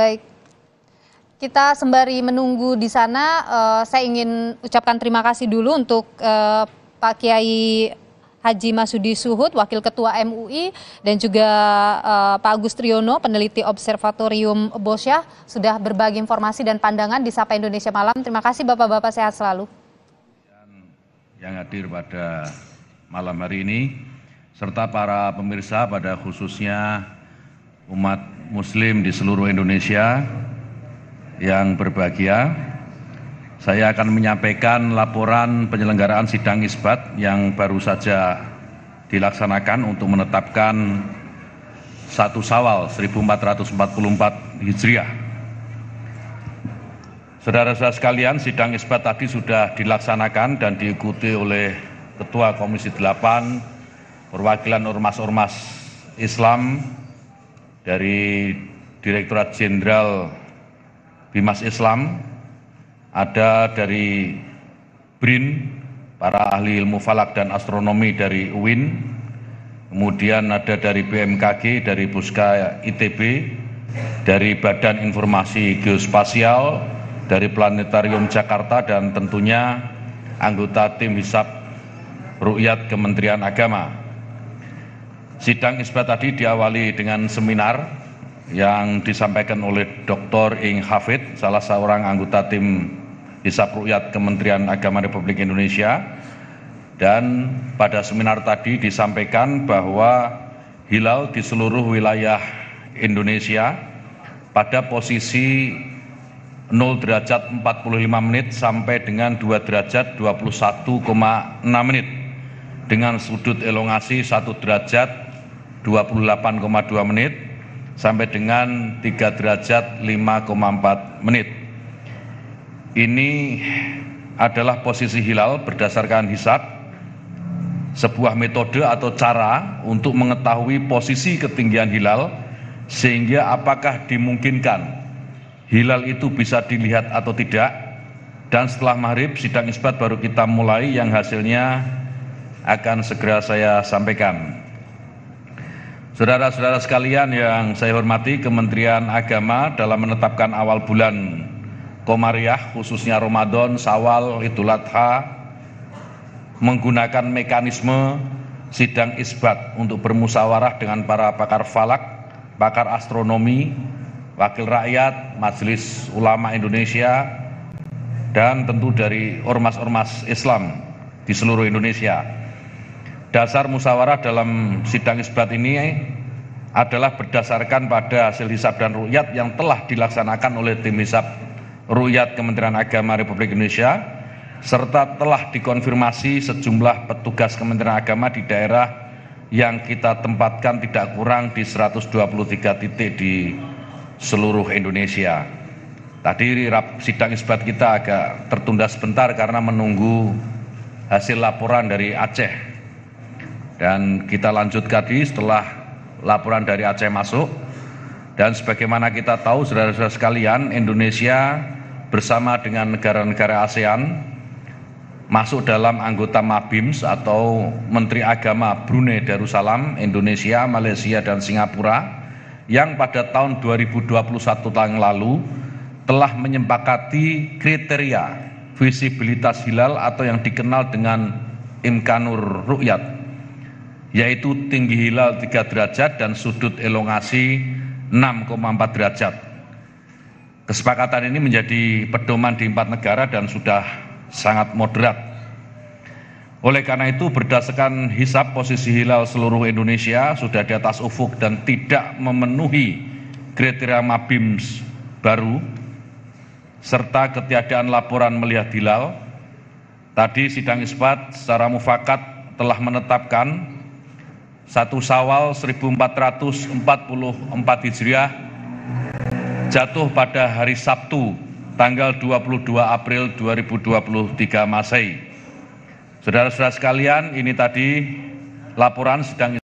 Baik. Kita sembari menunggu di sana, uh, saya ingin ucapkan terima kasih dulu untuk uh, Pak Kiai Haji Masudi Suhud, Wakil Ketua MUI, dan juga uh, Pak Agus Triyono, peneliti Observatorium Bosyah, sudah berbagi informasi dan pandangan di Sapa Indonesia Malam. Terima kasih Bapak-Bapak, sehat selalu. yang hadir pada malam hari ini, serta para pemirsa pada khususnya umat Muslim di seluruh Indonesia yang berbahagia, saya akan menyampaikan laporan penyelenggaraan sidang isbat yang baru saja dilaksanakan untuk menetapkan satu Sawal 1444 Hijriah. Saudara-saudara sekalian, sidang isbat tadi sudah dilaksanakan dan diikuti oleh Ketua Komisi 8, perwakilan ormas-ormas Islam, dari Direktorat Jenderal Bimas Islam, ada dari BRIN, para ahli ilmu falak dan astronomi dari UIN, kemudian ada dari BMKG, dari Buska ITB, dari Badan Informasi Geospasial, dari Planetarium Jakarta, dan tentunya anggota tim hisap Rukyat Kementerian Agama. Sidang isbat tadi diawali dengan seminar yang disampaikan oleh Dr. Ing Hafid, salah seorang anggota tim Hisab Rukyat Kementerian Agama Republik Indonesia. Dan pada seminar tadi disampaikan bahwa hilal di seluruh wilayah Indonesia pada posisi 0 derajat 45 menit sampai dengan 2 derajat 21,6 menit dengan sudut elongasi 1 derajat 28,2 menit sampai dengan 3 derajat 5,4 menit. Ini adalah posisi hilal berdasarkan hisab sebuah metode atau cara untuk mengetahui posisi ketinggian hilal sehingga apakah dimungkinkan hilal itu bisa dilihat atau tidak dan setelah maghrib sidang isbat baru kita mulai yang hasilnya akan segera saya sampaikan. Saudara-saudara sekalian yang saya hormati, Kementerian Agama dalam menetapkan awal bulan Komariah, khususnya Ramadan, Sawal, Idul Adha, menggunakan mekanisme sidang isbat untuk bermusyawarah dengan para pakar falak, pakar astronomi, wakil rakyat, majelis ulama Indonesia, dan tentu dari ormas-ormas Islam di seluruh Indonesia. Dasar musyawarah dalam sidang isbat ini adalah berdasarkan pada hasil hisab dan ruyat yang telah dilaksanakan oleh tim hisab ruyat Kementerian Agama Republik Indonesia serta telah dikonfirmasi sejumlah petugas Kementerian Agama di daerah yang kita tempatkan tidak kurang di 123 titik di seluruh Indonesia. Tadi sidang isbat kita agak tertunda sebentar karena menunggu hasil laporan dari Aceh dan kita lanjutkan di setelah laporan dari Aceh masuk. Dan sebagaimana kita tahu saudara-saudara sekalian, Indonesia bersama dengan negara-negara ASEAN masuk dalam anggota MABIMS atau Menteri Agama Brunei Darussalam, Indonesia, Malaysia, dan Singapura yang pada tahun 2021 tahun lalu telah menyepakati kriteria visibilitas hilal atau yang dikenal dengan Imkanur Rukyat yaitu tinggi hilal 3 derajat dan sudut elongasi 6,4 derajat. Kesepakatan ini menjadi pedoman di empat negara dan sudah sangat moderat. Oleh karena itu berdasarkan hisap posisi hilal seluruh Indonesia sudah di atas ufuk dan tidak memenuhi kriteria MABIMS baru serta ketiadaan laporan melihat hilal. Tadi sidang isbat secara mufakat telah menetapkan 1 Sawal 1444 Hijriah jatuh pada hari Sabtu tanggal 22 April 2023 Masehi. Saudara-saudara sekalian, ini tadi laporan sedang